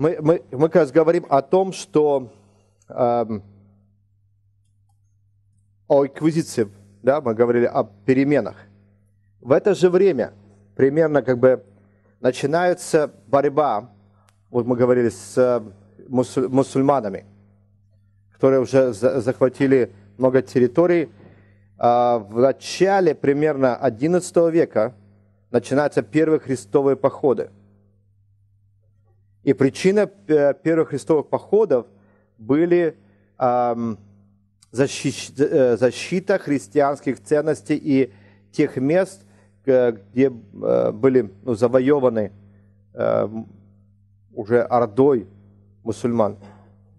мы, мы, мы как раз говорим о том, что эм, о эквизиции, да, мы говорили о переменах. В это же время примерно как бы начинается борьба, вот мы говорили, с э, мусуль, мусульманами, которые уже за, захватили много территорий. Э, в начале примерно 11 века начинаются первые христовые походы – и причина э, первых христовых походов были защита, э, защита христианских ценностей и тех мест, где э, были ну, завоеваны эм, уже ордой мусульман,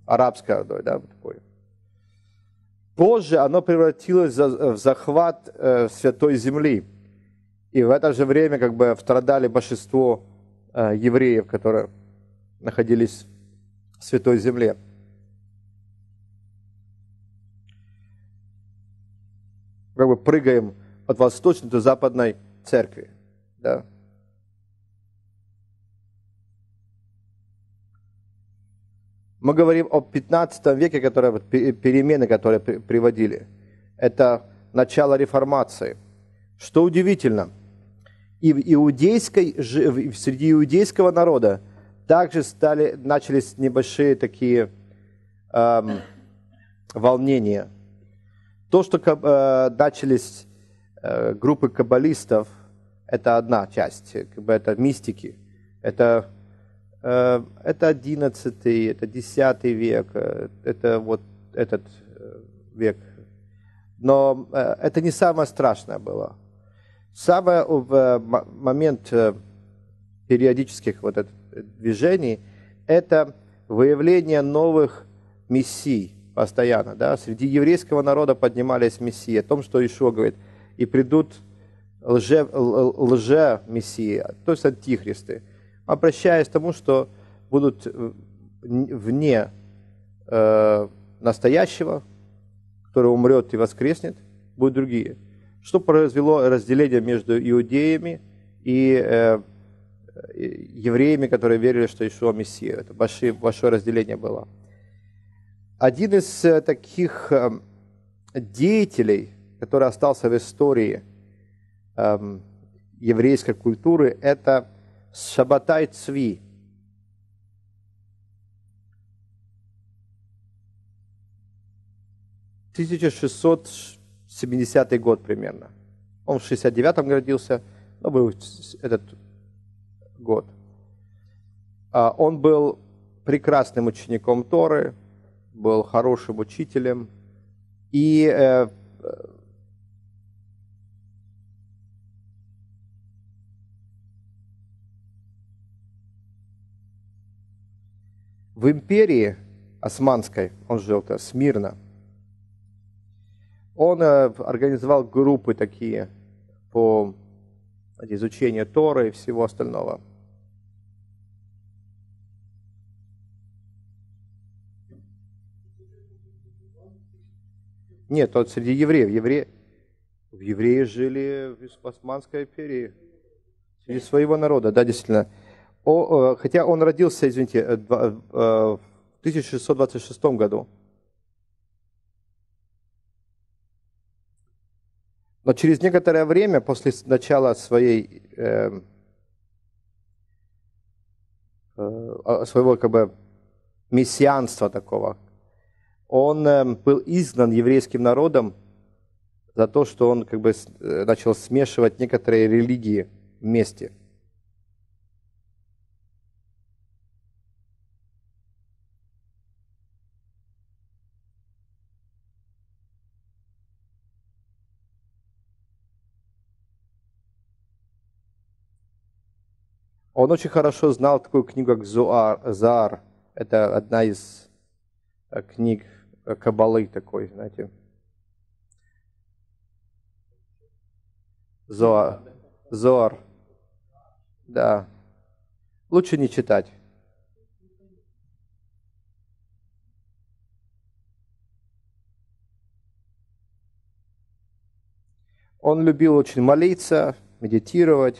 арабской ордой, да, такой. Позже оно превратилось в захват святой земли. И в это же время как бы страдали большинство евреев, которые находились в Святой Земле. Как бы прыгаем от восточной до западной церкви. Да? Мы говорим о 15 веке, которые, перемены, которые приводили. Это начало реформации. Что удивительно, и в иудейской, среди иудейского народа также стали, начались небольшие такие эм, волнения. То, что э, начались э, группы каббалистов, это одна часть, как бы это мистики, это, э, это 11 это 10 век, э, это вот этот э, век. Но э, это не самое страшное было. Самое э, в момент периодических вот этот движений, это выявление новых мессий постоянно. Да? Среди еврейского народа поднимались мессии. О том, что Ишуа говорит, и придут лже, лже мессии, то есть антихристы, обращаясь к тому, что будут вне э, настоящего, который умрет и воскреснет, будут другие. Что произвело разделение между иудеями и э, Э, евреями, которые верили, что Ишуа Мессия. Это большое, большое разделение было. Один из э, таких эм, деятелей, который остался в истории эм, еврейской культуры, это Шабатай Цви. – 1670 год примерно. Он в 69-м родился, но был этот год. А, он был прекрасным учеником Торы, был хорошим учителем и э, в империи османской, он жил-то смирно, он э, организовал группы такие по изучению Торы и всего остального – Нет, он среди евреев. Евре... В евреи жили в Османской империи. Среди своего народа, да, действительно. О, э, хотя он родился, извините, э, э, в 1626 году. Но через некоторое время, после начала своей, эм, э, э, своего как бы мессианства такого, он эм, был изгнан еврейским народом за то, что он как бы э, начал смешивать некоторые религии вместе. Он очень хорошо знал такую книгу, как Зуар, Заар. Это одна из э, книг Э, кабалы такой, знаете. Зоар. Зоар. Да. Лучше не читать. Он любил очень молиться, медитировать.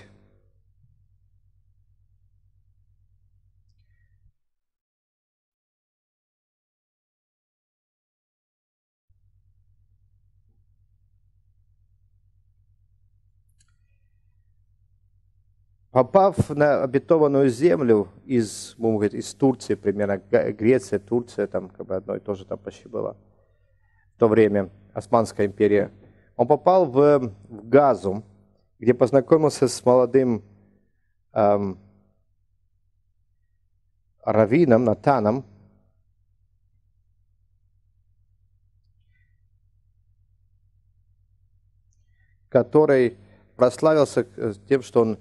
Попав на обетованную землю из, будем говорить, из Турции, примерно Греция, Турция, там как бы одно и то же там почти было в то время, Османская империя, он попал в, в Газу, где познакомился с молодым эм, раввином Натаном, который прославился тем, что он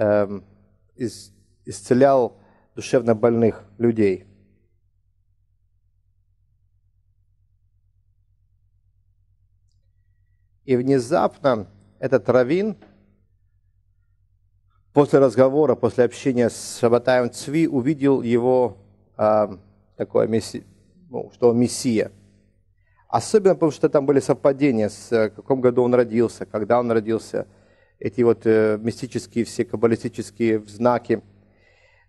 Эм, из, исцелял душевно больных людей. И внезапно этот Равин после разговора, после общения с Шабатаем Цви увидел его э, такое месси, ну, что он мессия. Особенно потому, что там были совпадения с э, каком году он родился, когда он родился – эти вот э, мистические все каббалистические знаки.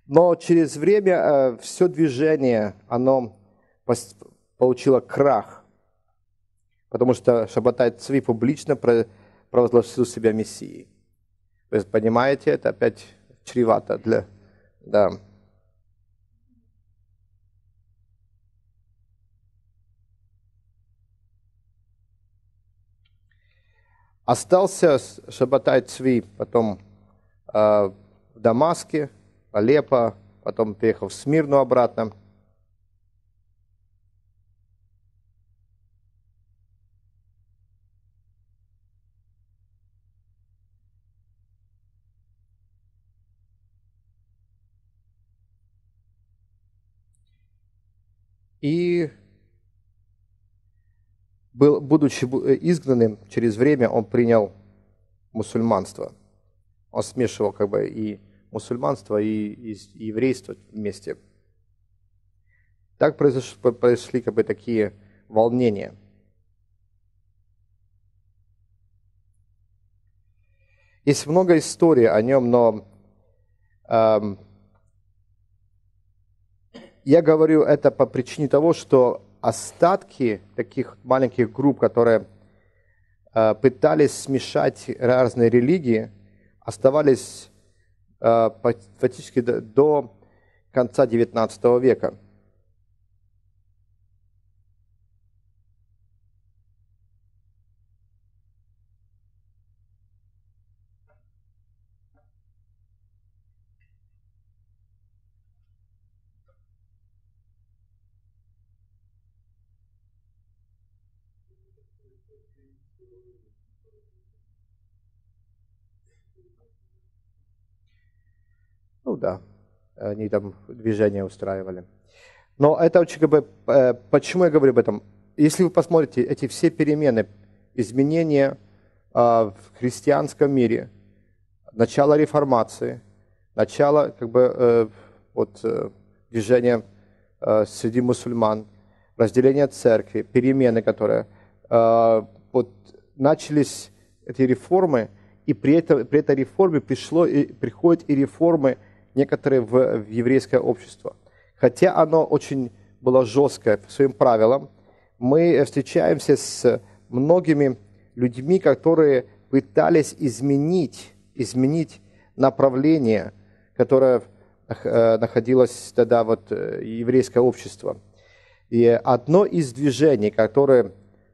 Но через время э, все движение, оно получило крах, потому что Шабатай Цви публично провозгласил себя Мессией. Вы понимаете, это опять чревато для... Да. Остался Шабатай Цви, потом э, в Дамаске, Алеппо, потом переехал в Смирну обратно. был, будучи э, изгнанным, через время он принял мусульманство. Он смешивал как бы и мусульманство, и, и, еврейство вместе. Так произош, произошли как бы такие волнения. Есть много историй о нем, но эм, я говорю это по причине того, что остатки таких маленьких групп, которые э, пытались смешать разные религии, оставались э, практически до конца XIX века. они там движение устраивали. Но это очень как бы, э, почему я говорю об этом? Если вы посмотрите эти все перемены, изменения а, в христианском мире, начало реформации, начало как бы э, вот э, движения среди мусульман, разделение церкви, перемены, которые вот начались эти реформы, и при, этом при этой реформе пришло и приходят и реформы – некоторые в, в еврейское общество. Хотя оно очень было жесткое по своим правилам, мы встречаемся с многими людьми, которые пытались изменить, изменить направление, которое э, находилось тогда вот э, еврейское общество. И одно из движений, которое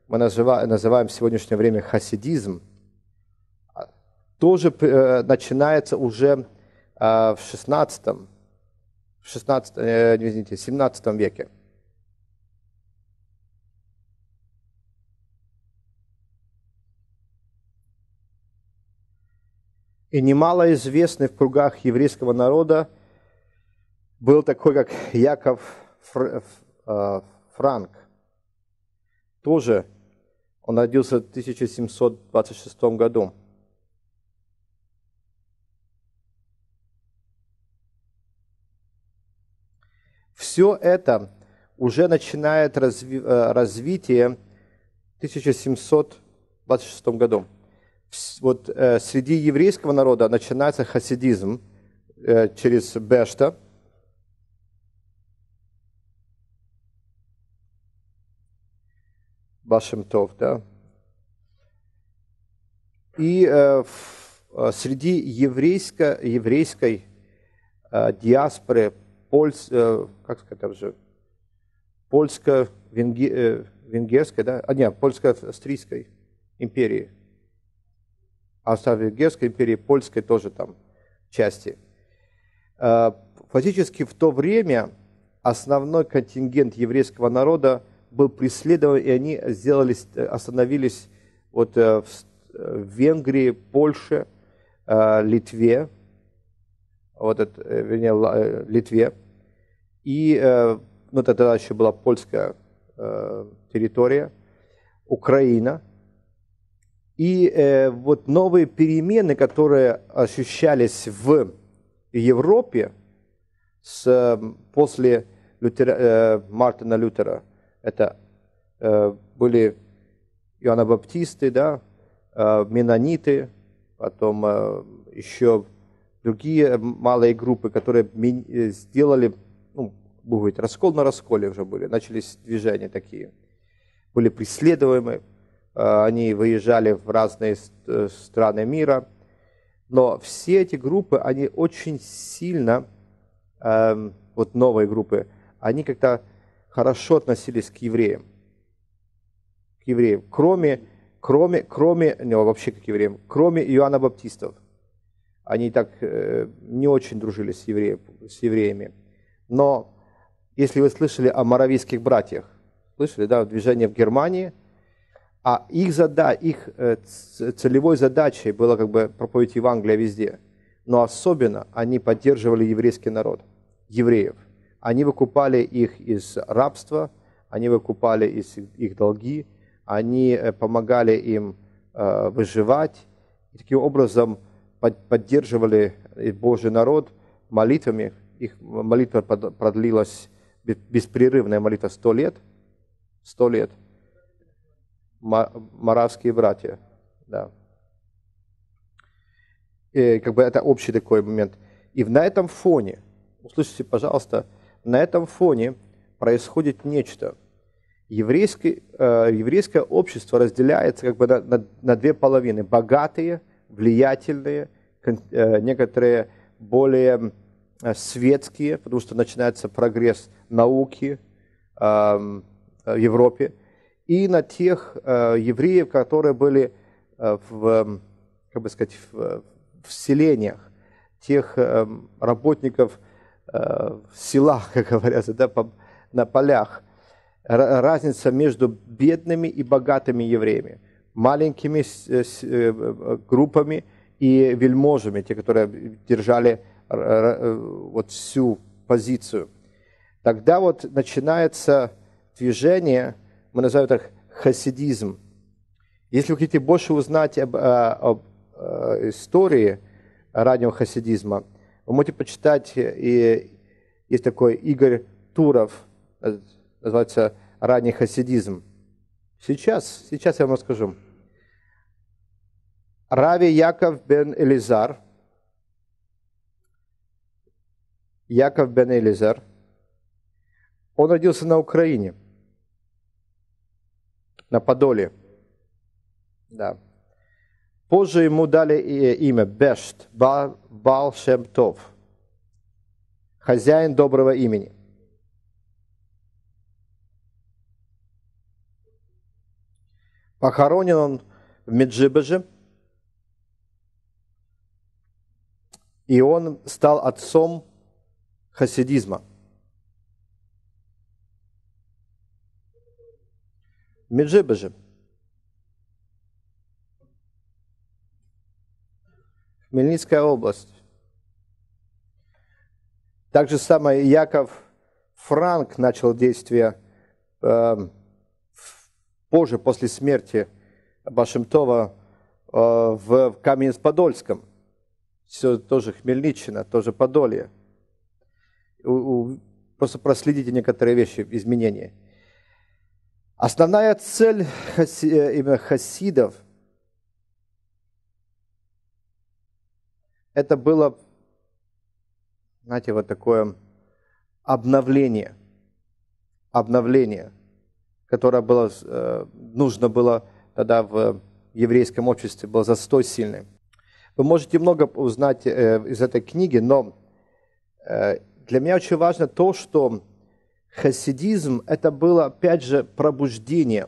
мы называем в сегодняшнее время хасидизм, а, тоже э, начинается уже а, в 16, в 16, э, извините, 17 веке. И немало известный в кругах еврейского народа был такой, как Яков Фр... Э, Франк. Тоже он родился в 1726 году. все это уже начинает разви, э, развитие в 1726 году. Вот э, среди еврейского народа начинается хасидизм э, через Бешта. Башемтов, да. И э, в, среди еврейско, еврейской э, диаспоры польс, э, как сказать, там же, польско-венгерской, э, да, а нет, польско-австрийской империи, а австро-венгерской империи, польской тоже там части. Э, фактически в то время основной контингент еврейского народа был преследован, и они сделались остановились вот в Венгрии, Польше, Литве, вот это, вернее, Литве, и э, ну, тогда еще была польская э, территория, Украина. И э, вот новые перемены, которые ощущались в Европе с, после Лютера, э, Мартина Лютера, это э, были Иоанна-баптисты, да, э, менониты, потом э, еще другие малые группы, которые э, сделали ну, будем раскол на расколе уже были, начались движения такие. Были преследуемы, э, они выезжали в разные э, страны мира. Но все эти группы, они очень сильно, эм, вот новые группы, они как-то хорошо относились к евреям. К евреям, кроме, кроме, кроме, не, вообще к евреям, кроме Иоанна Баптистов. Они так э, не очень дружили с, евреев, с евреями. Но если вы слышали о моравийских братьях, слышали, да, движение в Германии, а их, зада, их э, целевой задачей было как бы проповедь Евангелия везде. Но особенно они поддерживали еврейский народ, евреев. Они выкупали их из рабства, они выкупали из их долги, они э, помогали им э, выживать. И таким образом поддерживали Божий народ молитвами, их молитва продлилась, беспрерывная молитва, сто лет. Сто лет. моравские братья, да. И как бы это общий такой момент. И на этом фоне, услышите, пожалуйста, на этом фоне происходит нечто. Еврейское, э, еврейское общество разделяется как бы на, на, на две половины. Богатые, влиятельные, кон, э, некоторые более Э, светские, потому что начинается прогресс науки эм, э, в Европе, и на тех э, евреев, которые были в, эм, как бы сказать, в, в селениях, тех эм, работников в селах, как говорят, да, на полях. Разница между бедными и богатыми евреями, маленькими группами и вельможами, те, которые держали Э, вот всю позицию. Тогда вот начинается движение, мы называем это хасидизм. Если вы хотите больше узнать об, а, об, об а, истории раннего хасидизма, вы можете почитать, и есть такой Игорь Туров, э, называется «Ранний хасидизм». Сейчас, сейчас я вам расскажу. Рави Яков бен Элизар – Яков бен Элизар. Он родился на Украине, на Подоле. Да. Позже ему дали э, имя Бешт, Бал Шемтов, хозяин доброго имени. Похоронен он в Меджибеже, и он стал отцом хасидизма. Меджибежи. Хмельницкая область. Так же самое Яков Франк начал действие э, позже, после смерти Башемтова э, в Каменец-Подольском. Все тоже Хмельничина, тоже Подолье просто проследите некоторые вещи, изменения. Основная цель хаси, э, именно хасидов это было, знаете, вот такое обновление, обновление, которое было, э, нужно было тогда в еврейском обществе, был застой сильный. Вы можете много узнать э, из этой книги, но для меня очень важно то, что хасидизм – это было, опять же, пробуждение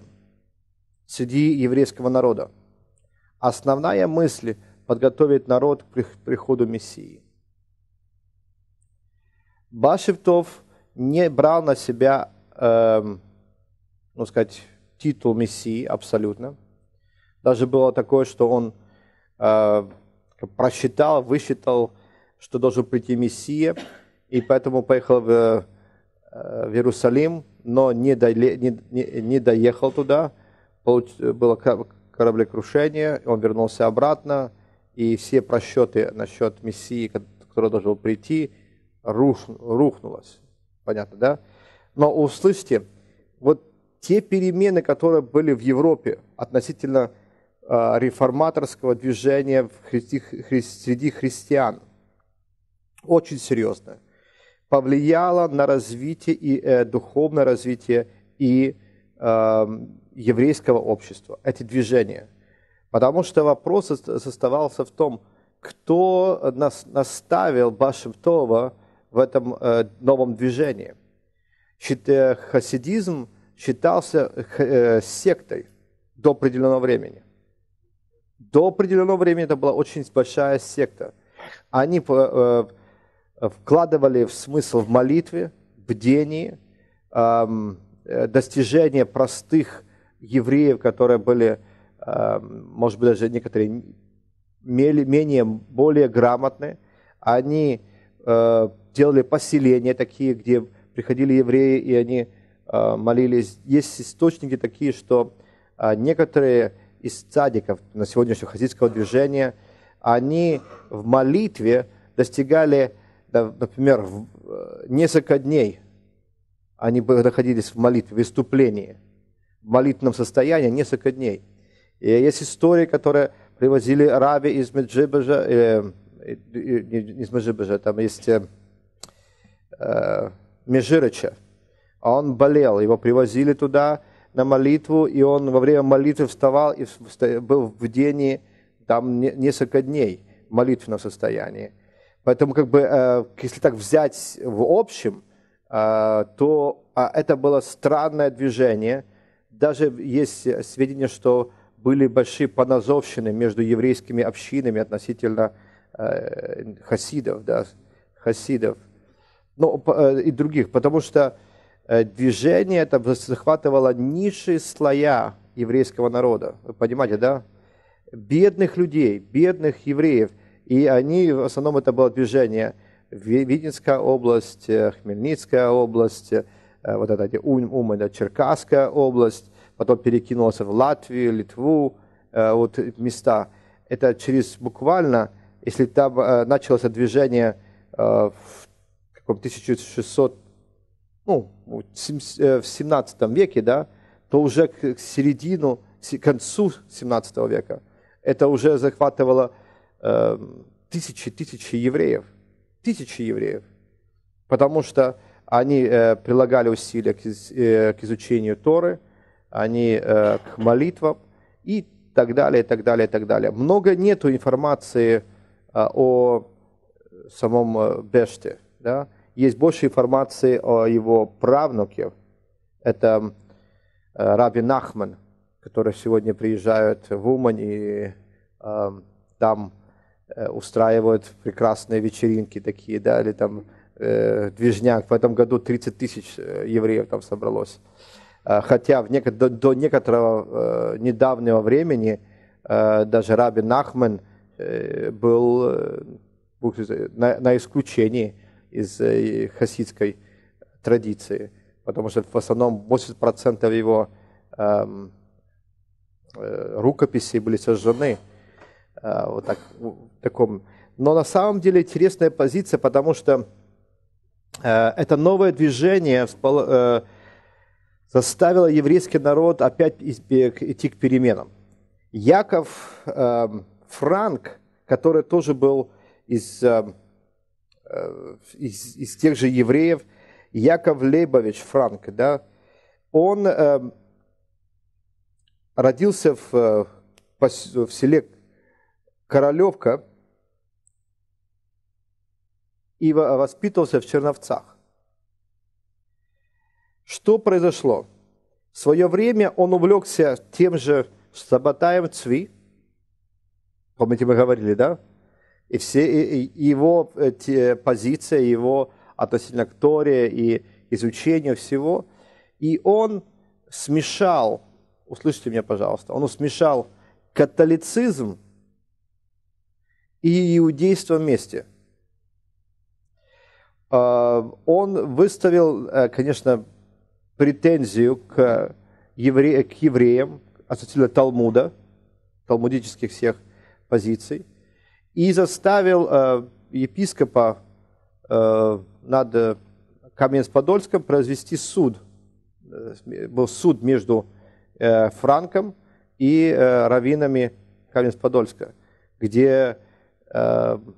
среди еврейского народа. Основная мысль – подготовить народ к приходу Мессии. Башевтов не брал на себя, э, ну сказать, титул Мессии абсолютно. Даже было такое, что он э, просчитал, высчитал, что должен прийти Мессия – и поэтому поехал в, э, в Иерусалим, но не, доле, не, не, не доехал туда, Получ, было кораблекрушение, он вернулся обратно, и все просчеты насчет Мессии, который должен был прийти, рух, рухнулось. Понятно, да? Но услышьте, вот те перемены, которые были в Европе относительно э, реформаторского движения в хри- хри- среди христиан, очень серьезно повлияло на развитие и э, духовное развитие и э, еврейского общества, эти движения. Потому что вопрос составался в том, кто нас наставил Башемтова в этом э, новом движении. Э, хасидизм считался э, сектой до определенного времени. До определенного времени это была очень большая секта. Они э, э Э, вкладывали в смысл в молитве, бдении, э, достижение простых евреев, которые были, может быть, даже некоторые менее, более грамотны. Они э, делали поселения такие, где приходили евреи, и они молились. Есть источники такие, что а, некоторые из цадиков на сегодняшнего хасидского движения, они в молитве достигали например, э, несколько дней они находились в молитве, в иступлении, в молитвенном состоянии несколько дней. И есть истории, которые привозили раби из Меджибежа, э, э, э не из Меджибежа, там есть э, э, Межирыча. он болел, его привозили туда на молитву, и он во время молитвы вставал и был в бдении там несколько дней в молитвенном состоянии. Поэтому, как бы, э, если так взять в общем, э, то а, это было странное движение. Даже есть сведения, что были большие поназовщины между еврейскими общинами относительно э, хасидов, да, хасидов, ну, и других, потому что движение это захватывало низшие слоя еврейского народа. Вы понимаете, да? Бедных людей, бедных евреев, и они, в основном это было движение Витинская область, э, Хмельницкая область, э, вот это Ум, Ум это Черкасская область, потом перекинулся в Латвию, Литву, э, вот места. Это через буквально, если там началось движение в каком 1600, ну, в 17 веке, да, то уже к середину, к концу 17 века это уже захватывало э, тысячи, тысячи евреев, тысячи евреев, потому что они э, прилагали усилия к, из, э, к изучению Торы, они э, к молитвам и так далее, и так далее, и так далее. Много нету информации э, о самом э, Беште, да? Есть больше информации о его правнуке. Это э, Раби Нахман, который сегодня приезжает в Умань и э, там Э, устраивают прекрасные вечеринки такие, да, или там э, движняк. В этом году 30 тысяч э, евреев там собралось. Э, хотя в неко- до, до некоторого э, недавнего времени э, даже Рабин Нахман э, был э, на, на исключении из э, хасидской традиции, потому что в основном 80% его э, э, рукописей были сожжены Э, вот так, в таком. Но на самом деле интересная позиция, потому что э, это новое движение э, заставило еврейский народ опять идти к переменам. Яков Франк, который тоже был из, из, из тех же евреев, Яков Лейбович Франк, да, он родился в, в селе Королевка и воспитывался в Черновцах. Что произошло? В свое время он увлекся тем же Сабатаем Цви. Помните, мы говорили, да? И все его э, позиция, его относительно к Торе и изучение всего. И он смешал, услышите меня, пожалуйста, он смешал католицизм и иудейство вместе. А, он выставил, э, конечно, претензию к, евре... к евреям относительно Талмуда, талмудических всех позиций, и заставил э, епископа э, над Каменец-Подольском произвести суд. Был суд между Франком и раввинами Каменец-Подольска, где Эм,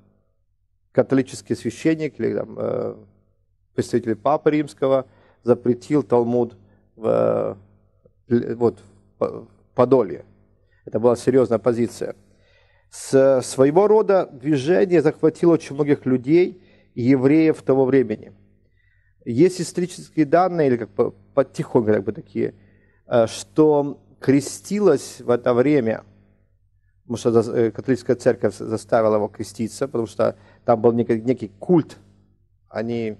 католический священник или там, э, представитель Папы Римского запретил Талмуд в, э, вот, в Подолье. Это была серьезная позиция. С своего рода движение захватило очень многих людей и евреев того времени. Есть исторические данные, или как по, потихоньку как бы такие, э, что крестилось в это время потому что э, католическая церковь заставила его креститься, потому что там был некий, некий культ. Они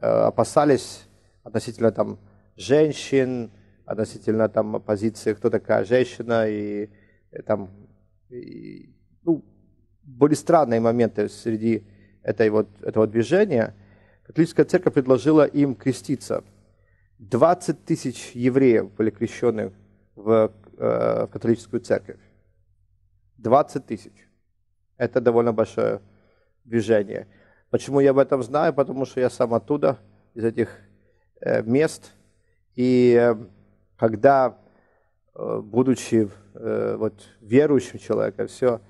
э, опасались относительно там женщин, относительно там позиции, кто такая женщина, и, и э, там и, ну, были странные моменты среди этой вот, этого движения. Католическая церковь предложила им креститься. 20 тысяч евреев были крещены в, э, в католическую церковь. 20 тысяч. Это довольно большое движение. Почему я об этом знаю? Потому что я сам оттуда, из этих э, мест. И э, когда, э, будучи вот, верующим человеком, все,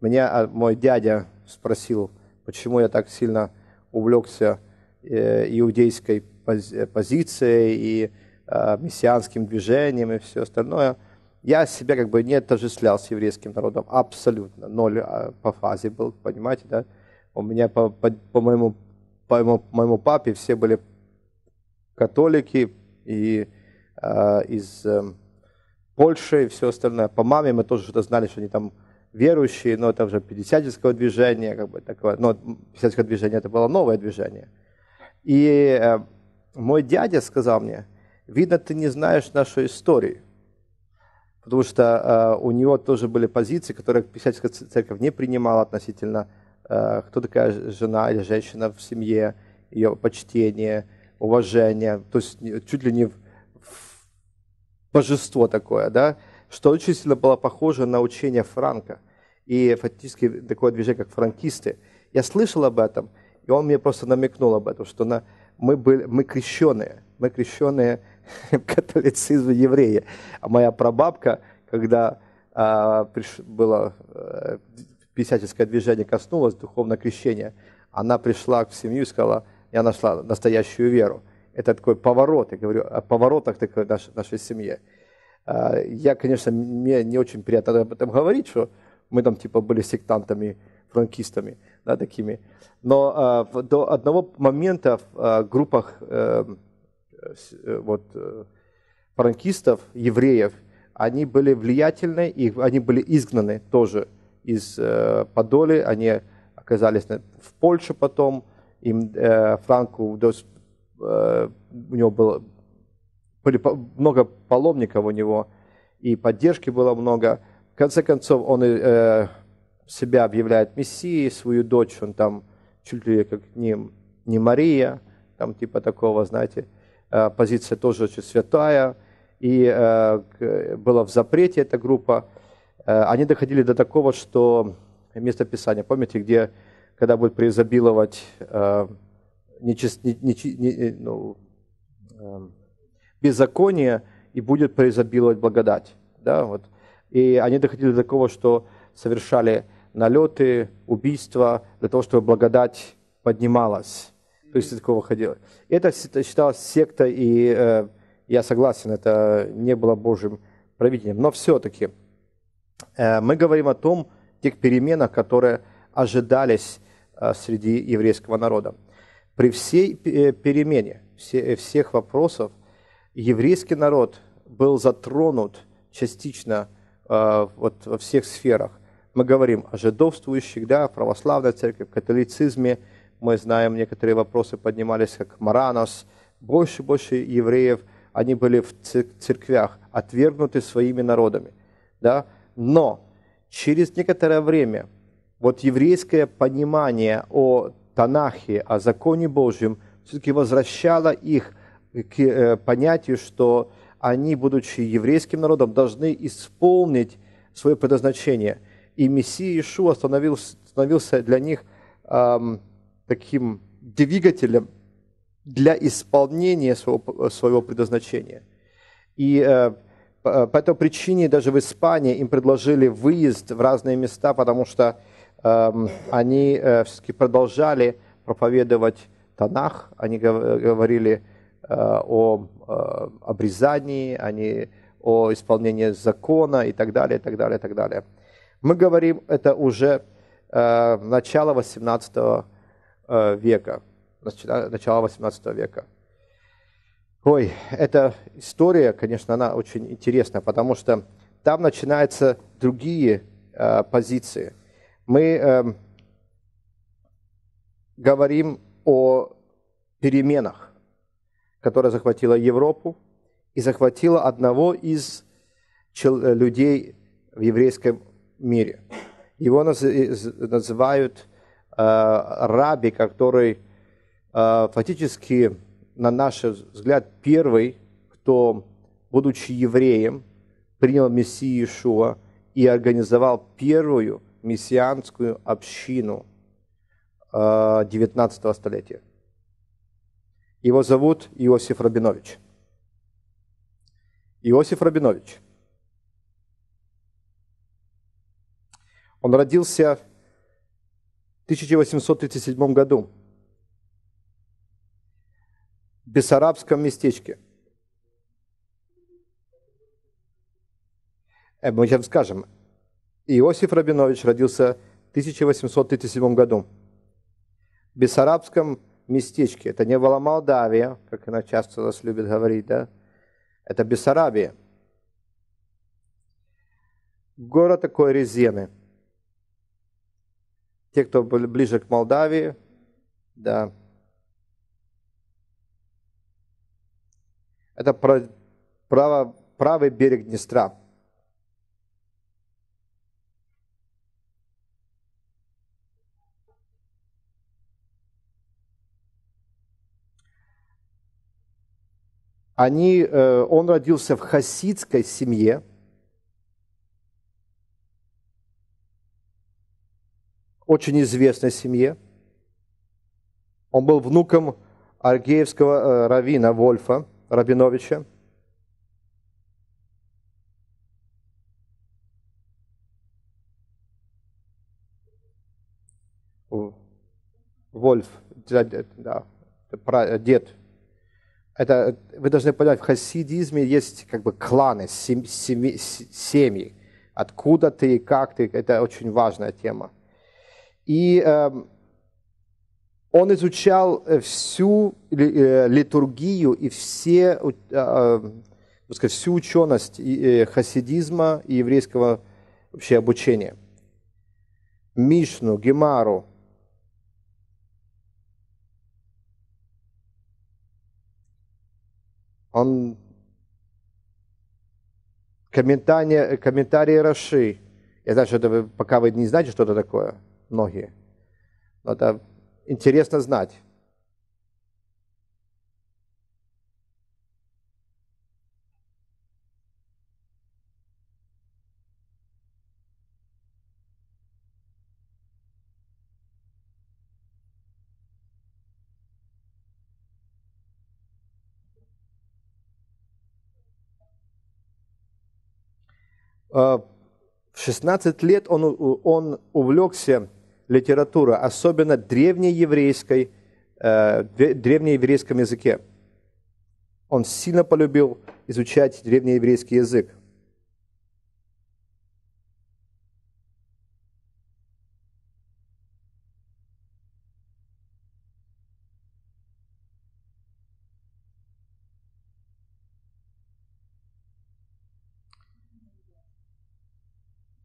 меня а, мой дядя спросил, почему я так сильно увлекся иудейской позицией и мессианским движением и все остальное – я себя как бы не отождествлял с еврейским народом абсолютно. Ноль а, по фазе был, понимаете, да? У меня по, по, по, моему, по моему, моему папе все были католики и э, из э, Польши и все остальное. По маме мы тоже что-то знали, что они там верующие, но это уже пятидесятического движения, как бы такое. Но пятидесятическое движение это было новое движение. И э, мой дядя сказал мне, видно, ты не знаешь нашу историю потому что э, у него тоже были позиции, которые Писательская церковь не принимала относительно, э, кто такая жена или женщина в семье, ее почтение, уважение, то есть чуть ли не в, в божество такое, да, что очень сильно было похоже на учение Франка и фактически такое движение, как франкисты. Я слышал об этом, и он мне просто намекнул об этом, что на, мы, были, мы крещенные, мы крещенные. католицизма еврея. А моя прабабка, когда а, приш... было а, писательское движение коснулось духовное крещение, она пришла в семью и сказала, я нашла настоящую веру. Это такой поворот, я говорю о поворотах такой э, нашей, нашей семье. А, я, конечно, мне не очень приятно об этом говорить, что мы там типа были сектантами, франкистами, да, такими. Но а, до одного момента в а, группах Э, вот, э, франкистов, евреев, они были влиятельны, и они были изгнаны тоже из э, Подоли, они оказались в Польше потом, им Франку у него было были много паломников у него, и поддержки было много. В конце концов, он э, себя объявляет Мессией, свою дочь, он там чуть ли как не, не Мария, там типа такого, знаете. Э, позиция тоже очень святая, и э, была в запрете эта группа. Э, они доходили до такого, что место Писания, помните, где, когда будет преизобиловать нечист, не, не, не, ну, беззаконие и будет преизобиловать благодать. Да, вот. И они доходили до такого, что совершали налеты, убийства для того, чтобы благодать поднималась. То есть такого выходило. Это считалось сектой, и э, я согласен, это не было Божьим правителем. Но все-таки э, мы говорим о том, тех переменах, которые ожидались э, среди еврейского народа. При всей э, перемене все, э, всех вопросов еврейский народ был затронут частично э, вот, во всех сферах. Мы говорим о жидовствующих, да, православной церкви, католицизме – мы знаем, некоторые вопросы поднимались, как Маранос. Больше и больше евреев, они были в церквях, отвергнуты своими народами. Да? Но через некоторое время вот еврейское понимание о Танахе, о законе Божьем, все-таки возвращало их к э, понятию, что они, будучи еврейским народом, должны исполнить свое предназначение. И Мессия Иешуа становился, становился для них эм, таким двигателем для исполнения своего, э, своего предназначения. И э, э, по этой причине даже в Испании им предложили выезд в разные места, потому что э, они э, все-таки продолжали проповедовать Танах, они э, говорили э, о э, обрезании, они о исполнении закона и так далее, и так далее, и так далее. Мы говорим это уже э, начало 18 века Э, века, начала 18 века. Ой, эта история, конечно, она очень интересна, потому что там начинаются другие э, позиции. Мы э, говорим о переменах, которая захватила Европу и захватила одного из людей в еврейском мире. Его наз- называют Э, Раби, который э, фактически, на наш взгляд, первый, кто, будучи евреем, принял Мессию Иешуа и организовал первую мессианскую общину 19 э, столетия. Его зовут Иосиф Рабинович. Иосиф Рабинович. Он родился 1837 году в Бессарабском местечке. Э, мы сейчас скажем, Иосиф Рабинович родился в 1837 году в Бессарабском местечке. Это не была Молдавия, как она часто нас любит говорить, да? Это Бессарабия. Город такой Резены – те, кто были ближе к Молдавии, да. Это право, правый берег Днестра. Они, э, он родился в хасидской семье – очень известной семье. Он был внуком аргеевского э, равина Вольфа Рабиновича. Вольф, да, дед. Это, вы должны понять, в хасидизме есть как бы кланы, семьи, семьи, откуда ты и как ты. Это очень важная тема. И э, он изучал э, всю э, литургию и все, э, эм, сказать, всю ученость э, хасидизма и еврейского вообще обучения. Мишну, Гемару. Он комментарии, комментарии Раши. Я знаю, что это вы, пока вы не знаете, что это такое – Ноги. Но это интересно знать. А, в 16 лет он, он увлекся литература, особенно древнееврейской, э, древнееврейском языке. Он сильно полюбил изучать древнееврейский язык.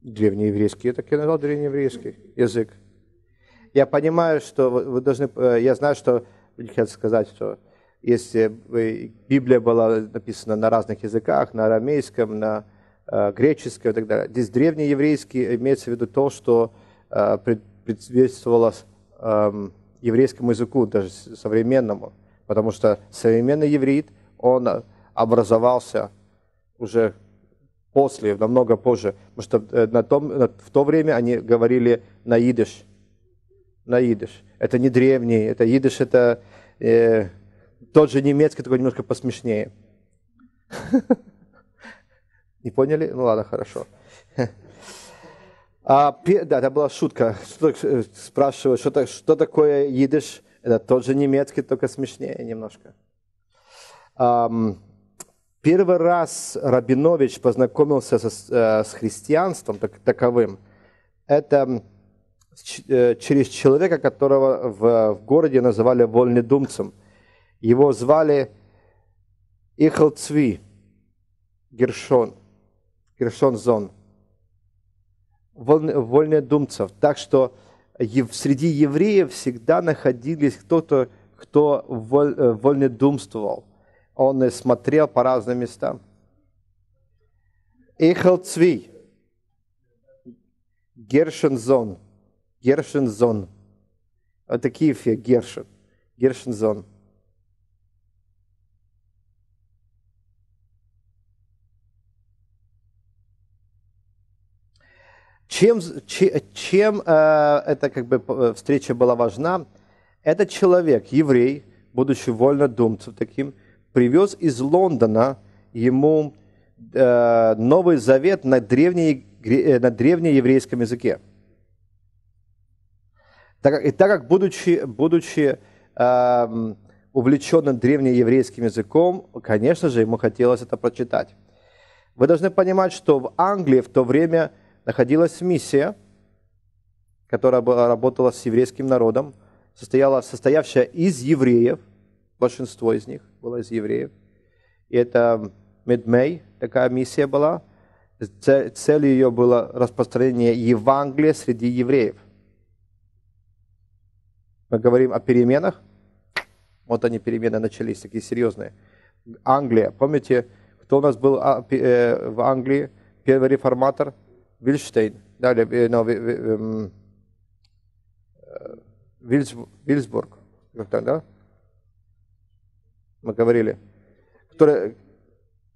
древнееврейский. Я так и назвал древнееврейский язык. Я понимаю, что вы должны, э, я знаю, что, хотел сказать, что если Библия была написана на разных языках, на арамейском, на э, греческом и так далее. Здесь древний еврейский имеется в виду то, что э, предшествовало эм, еврейскому языку, даже современному, потому что современный еврит, он образовался уже после, намного позже, потому что на том, в то время они говорили на идиш, на идыш. Это не древний, это идыш, это э, тот же немецкий, только немножко посмешнее. Не поняли? Ну ладно, хорошо. А, да, это была шутка. Спрашиваю, что, э, что такое идыш? Это тот же немецкий, только смешнее немножко. Um, первый раз Рабинович познакомился со, с э, христианством так, таковым. Это Э, через человека, которого в, в городе называли вольнедумцем. Его звали Ихалцви Гершон, Гершон Зон, вольнедумцев. Так что среди евреев всегда находились кто-то, кто э, вольнедумствовал. Он смотрел по разным местам. Ихалцви Гершон Зон Гершензон. Это такие я, Гершин. Гершензон. Чем, чем э, эта как бы, э, встреча была важна? Этот человек, еврей, будучи вольнодумцем таким, привез из Лондона ему э, Новый Завет на, древней, э, на древнееврейском языке. Так, и так как, будучи, будучи эм, увлеченным древнееврейским языком, конечно же, ему хотелось это прочитать. Вы должны понимать, что в Англии в то время находилась миссия, которая работала с еврейским народом, состояла, состоявшая из евреев, большинство из них было из евреев. И это Медмей, такая миссия была. Целью ее было распространение Евангелия среди евреев. Мы говорим о переменах. Вот они, перемены начались, такие серьезные. Англия. Помните, кто у нас был а, э, в Англии? Первый реформатор? Вильштейн. Далее, no, э, э, эм, Вильс, Вильсбург. Ну, да? Мы говорили. Который,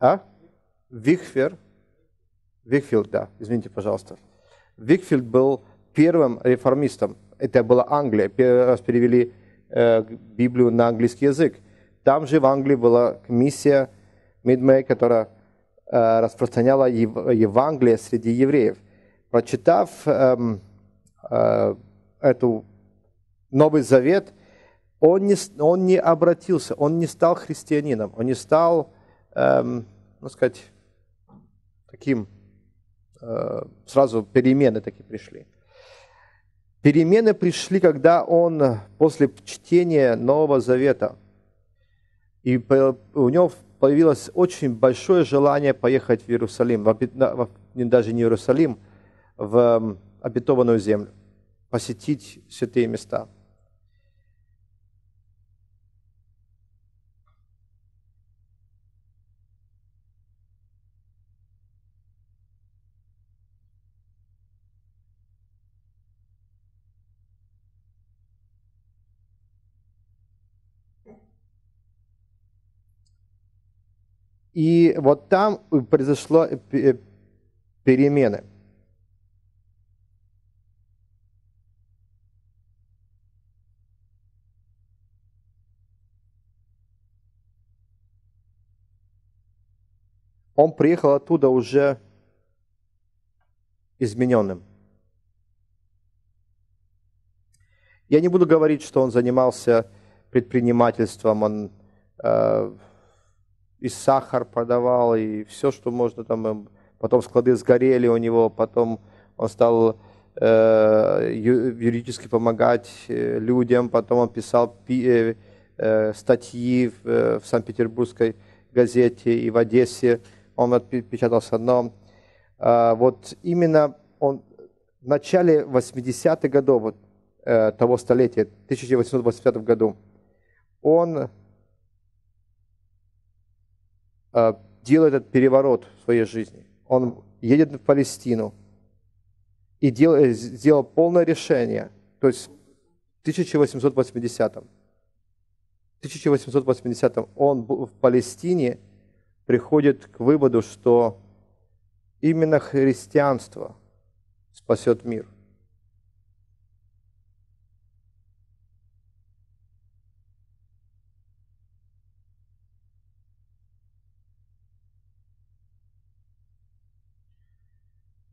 а? Вихфер. Викфилд, да, извините, пожалуйста. Викфилд был первым реформистом это была Англия, первый раз перевели э, Библию на английский язык. Там же в Англии была комиссия Мидмей, которая э, распространяла ев, Евангелие среди евреев. Прочитав э, э, эту Новый Завет, он не, он не обратился, он не стал христианином, он не стал, эм, ну сказать, таким, э, сразу перемены такие пришли. Перемены пришли, когда он э, после чтения Нового Завета, и у него появилось очень большое желание поехать в Иерусалим, в, даже не Иерусалим, в обетованную землю, посетить святые места – И вот там произошло э, перемены. Он приехал оттуда уже измененным. Я не буду говорить, что он занимался предпринимательством, он э, и сахар продавал, и все, что можно там. Эм, потом склады сгорели у него, потом он стал э, юридически помогать э, людям, потом он писал пи, э, э статьи в, э, в Санкт-Петербургской газете и в Одессе, он отпечатался. Но э, а, вот именно он в начале 80-х годов вот, э, того столетия, 1825 году, он Э, делает этот переворот в своей жизни. Он едет в Палестину и делает, э, сделал полное решение, то есть в 1880 -м. 1880 он в Палестине приходит к выводу, что именно христианство спасет мир –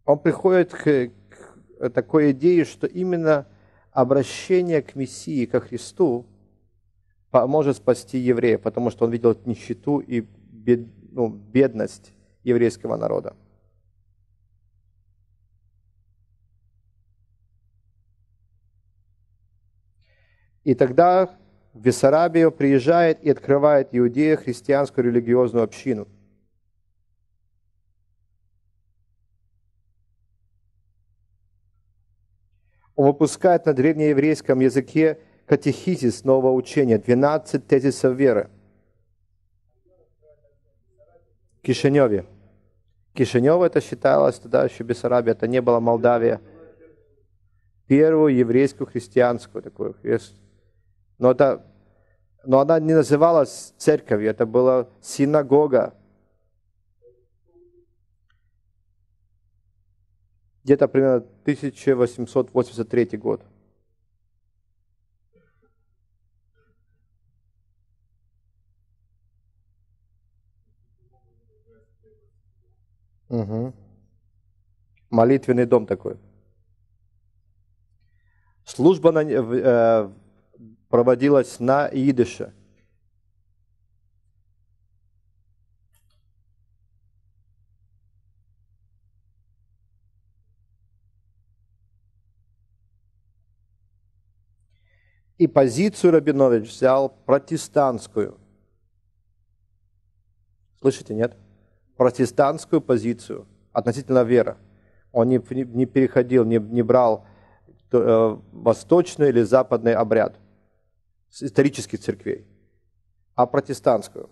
он приходит к, к такой идее, что именно обращение к Мессии, ко Христу, поможет спасти еврея, потому что он видел нищету и бед, ну, бедность еврейского народа. И тогда в Бессарабию приезжает и открывает Иудея христианскую религиозную общину – Он выпускает на древнееврейском языке катехизис нового учения, 12 тезисов веры. Кишиневе. Кишинев это считалось тогда еще Бессарабия, это не было Молдавия. Первую еврейскую христианскую такую. Но, это, но она не называлась церковью, это была синагога. где-то примерно 1883 год. Угу. Молитвенный дом такой. Служба на, э, проводилась на идыше – И позицию Рабинович взял протестантскую. Слышите, нет? Протестантскую позицию относительно веры. Он не, не переходил, не, не брал э, восточный или западный обряд исторических церквей, а протестантскую.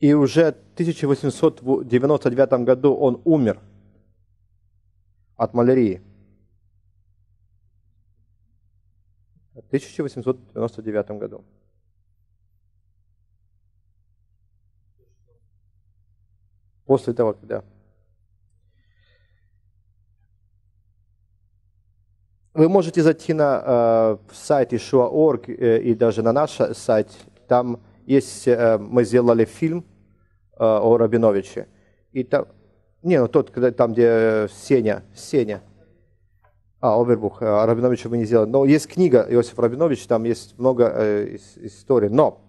и уже в 1899 году он умер от малярии. 1899 году. После того, когда... Вы можете зайти на э, сайт Ишуа.орг э, и даже на наш сайт. Там есть, э, мы сделали фильм э, о Рабиновиче. И там, не, ну тот, когда, там, где э, Сеня, Сеня, а, Овербух, Рабиновича мы не сделали. Но есть книга Иосиф Рабинович, там есть много э, историй. Но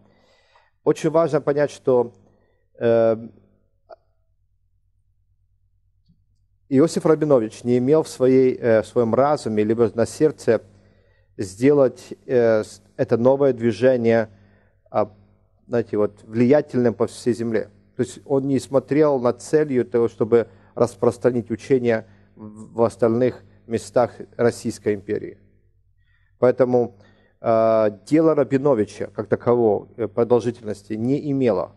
очень важно понять, что э, Иосиф Рабинович не имел в, своей, э, в своем разуме, либо на сердце сделать э, это новое движение э, знаете, вот влиятельным по всей земле. То есть он не смотрел на целью того, чтобы распространить учение в остальных местах Российской империи. Поэтому э, дело Рабиновича как такового э, продолжительности не имело.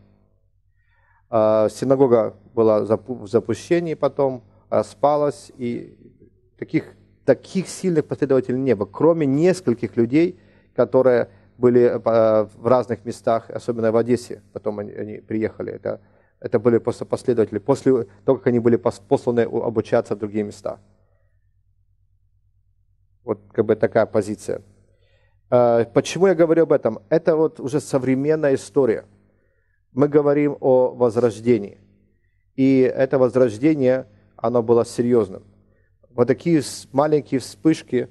Э, синагога была в запущении потом, распалась, и таких, таких сильных последователей не было, кроме нескольких людей, которые были э, в разных местах, особенно в Одессе, потом они, они приехали. Это, это были просто последователи, после того, как они были посланы обучаться в другие места. Вот как бы такая позиция. Э, почему я говорю об этом? Это вот уже современная история. Мы говорим о возрождении. И это возрождение, оно было серьезным. Вот такие маленькие вспышки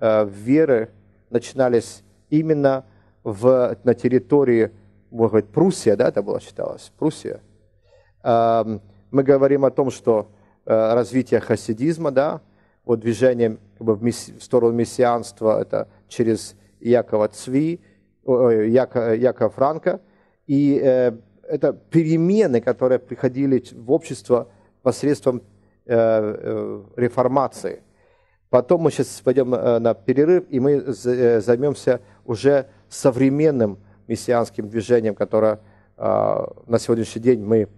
э, веры начинались именно в, на территории, может быть, Пруссия, да, это было считалось, Пруссия. Эм, мы говорим о том, что э, развитие хасидизма, да, вот движение как бы, в, месси, в сторону мессианства, это через Якова Цви, Яка, Якова Франка, и э, это перемены, которые приходили в общество посредством э, э, реформации. Потом мы сейчас пойдем э, на перерыв, и мы э, займемся уже современным мессианским движением, которое а, на сегодняшний день мы